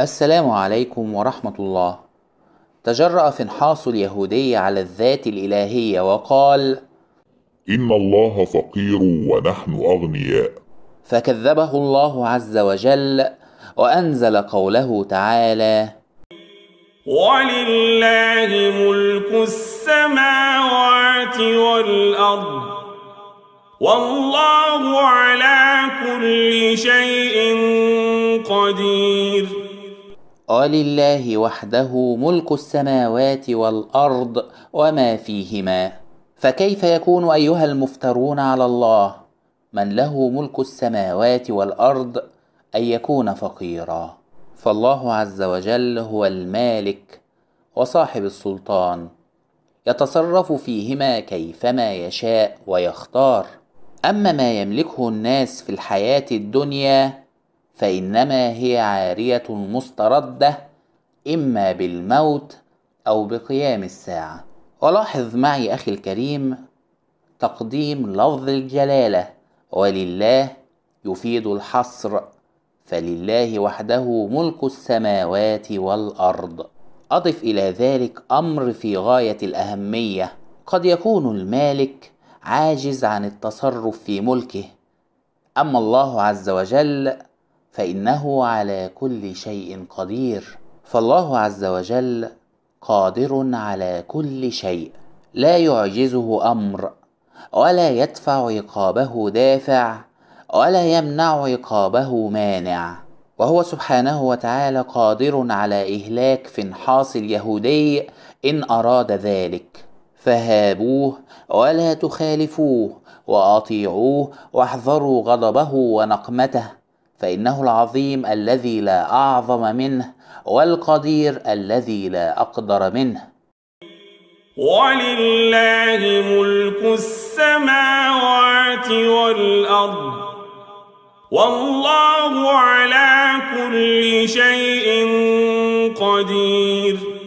السلام عليكم ورحمة الله. تجرأ فنحاص اليهودي على الذات الإلهية وقال: إن الله فقير ونحن أغنياء. فكذبه الله عز وجل وأنزل قوله تعالى: ولله ملك السماوات والأرض والله على كل شيء قدير ولله وحده ملك السماوات والارض وما فيهما فكيف يكون ايها المفترون على الله من له ملك السماوات والارض ان يكون فقيرا فالله عز وجل هو المالك وصاحب السلطان يتصرف فيهما كيفما يشاء ويختار اما ما يملكه الناس في الحياه الدنيا فإنما هي عارية مستردة إما بالموت أو بقيام الساعة ولاحظ معي أخي الكريم تقديم لفظ الجلالة ولله يفيد الحصر فلله وحده ملك السماوات والأرض أضف إلى ذلك أمر في غاية الأهمية قد يكون المالك عاجز عن التصرف في ملكه أما الله عز وجل فانه على كل شيء قدير فالله عز وجل قادر على كل شيء لا يعجزه امر ولا يدفع عقابه دافع ولا يمنع عقابه مانع وهو سبحانه وتعالى قادر على إهلاك فنحاص اليهودي إن أراد ذلك فهابوه ولا تخالفوه وأطيعوه واحذروا غضبه ونقمته فإنه العظيم الذي لا أعظم منه والقدير الذي لا أقدر منه ولله ملك السماوات والأرض والله على كل شيء قدير